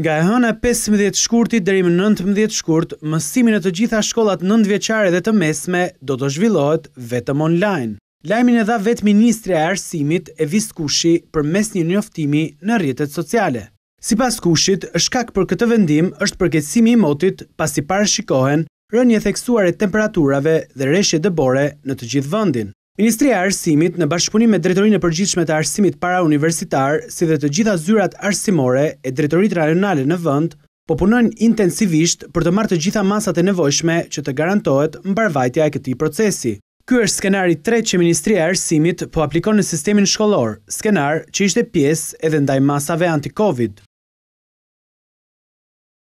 Nga e hëna 15 shkurtit dhe 19 shkurt, mësimin e të gjitha shkollat 9 vjeqare dhe të mesme do të zhvillohet vetëm online. Lajmin e dha vetë Ministre e Arsimit e Vist Kushi për mes një njoftimi në rjetet sociale. Si pas Kushit, shkak për këtë vendim është përketsimi i motit pas i parashikohen rënje theksuar e temperaturave dhe reshje dëbore në të gjithë vëndin. Ministria e Arsimit në bashkëpunim me Drejtorinë e Përgjithshme të Arsimit Parauniversitar, si dhe të gjitha zyrat arsimore e Drejtoritë Rajonale në vend, po punojnë intensivisht për të marrë të gjitha masat e nevojshme që të garantohet mbarvajtja e këtij procesi. Ky është skenari i tretë që Ministria e Arsimit po aplikon në sistemin shkollor, skenar që ishte pjesë edhe ndaj masave anti-Covid.